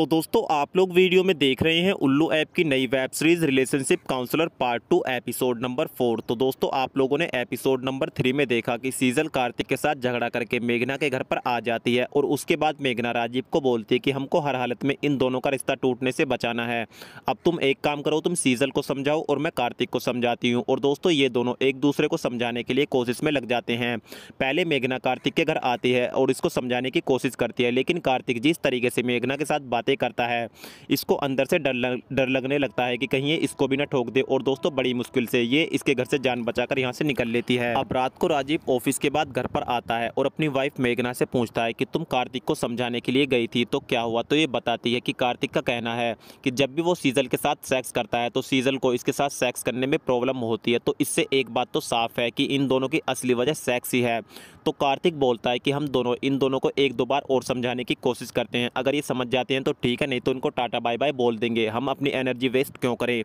तो दोस्तों आप लोग वीडियो में देख रहे हैं उल्लू ऐप की नई web series relationship counsellor part two episode number four तो दोस्तों आप लोगों ने एपिसोड नंबर थ्री में देखा कि सीजल कार्तिक के साथ झगड़ा करके मेघना के घर पर आ जाती है और उसके बाद मेघना राजीव को बोलती है कि हमको हर हालत में इन दोनों का रिश्ता टूटने से बचाना है अब तुम एक काम करो तुम सीजल को समझाओ और मैं कार्तिक को समझाती हूँ और दोस्तों ये दोनों एक दूसरे को समझाने के लिए कोशिश में लग जाते हैं पहले मेघना कार्तिक के घर आती है और इसको समझाने की कोशिश करती है लेकिन कार्तिक जिस तरीके से मेघना के साथ बातें बातें करता है इसको अंदर से डर लग, डर लगने लगता है कि कहीं इसको भी ना ठोक दे और दोस्तों बड़ी मुश्किल से ये इसके घर से जान बचाकर यहाँ से निकल लेती है अब रात को राजीव ऑफिस के बाद घर पर आता है और अपनी वाइफ मेघना से पूछता है कि तुम कार्तिक को समझाने के लिए गई थी तो क्या हुआ तो ये बताती है कि कार्तिक का कहना है कि जब भी वो सीजल के साथ सेक्स करता है तो सीजल को इसके साथ सेक्स करने में प्रॉब्लम होती है तो इससे एक बात तो साफ है कि इन दोनों की असली वजह सेक्स ही है तो कार्तिक बोलता है कि हम दोनों इन दोनों को एक दो बार और समझाने की कोशिश करते हैं अगर ये समझ जाते हैं तो ठीक है नहीं तो उनको टाटा बाय बाय बोल देंगे हम अपनी एनर्जी वेस्ट क्यों करें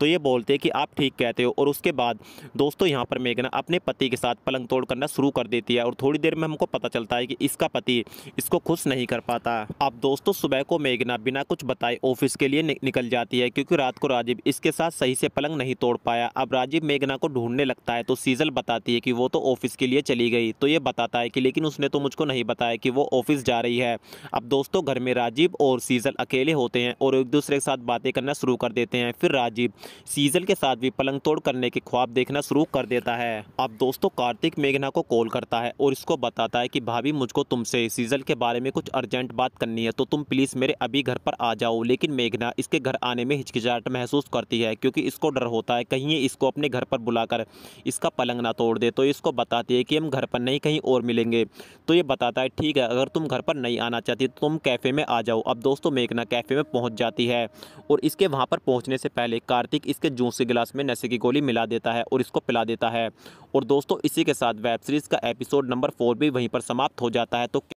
तो ये बोलते हैं कि आप ठीक कहते हो और उसके बाद दोस्तों यहाँ पर मेघना अपने पति के साथ पलंग तोड़ करना शुरू कर देती है और थोड़ी देर में हमको पता चलता है कि इसका पति इसको खुश नहीं कर पाता अब दोस्तों सुबह को मेघना बिना कुछ बताए ऑफिस के लिए निकल जाती है क्योंकि रात को राजीव इसके साथ सही से पलंग नहीं तोड़ पाया अब राजीव मेघना को ढूंढने लगता है तो सीजल बताती है कि वो तो ऑफिस के लिए चली गई तो ये बताता है कि लेकिन उसने तो मुझको नहीं बताया कि वो ऑफिस जा रही है अब दोस्तों घर में राजीव और सीजल अकेले होते हैं और एक दूसरे के साथ बातें करना शुरू कर देते हैं फिर राजीव सीजल के साथ भी पलंग तोड़ करने के ख्वाब देखना शुरू कर देता है अब दोस्तों कार्तिक मेघना को कॉल करता है और इसको बताता है कि भाभी मुझको तुमसे सीजल के बारे में कुछ अर्जेंट बात करनी है तो तुम प्लीज़ मेरे अभी घर पर आ जाओ लेकिन मेघना इसके घर आने में हिचकिचाहट महसूस करती है क्योंकि इसको डर होता है कहीं इसको अपने घर पर बुलाकर इसका पलंग ना तोड़ दे तो इसको बताती है कि हम घर पर नहीं कहीं और मिलेंगे तो ये बताता है ठीक है अगर तुम घर पर नहीं आना चाहती तो तुम कैफ़े में आ जाओ अब दोस्तों मेघना कैफ़े में पहुँच जाती है और इसके वहाँ पर पहुँचने से पहले कार्तिक इसके जूस के गिलास में नशे की गोली मिला देता है और इसको पिला देता है और दोस्तों इसी के साथ वेब सीरीज़ का एपिसोड नंबर फोर भी वहीं पर समाप्त हो जाता है तो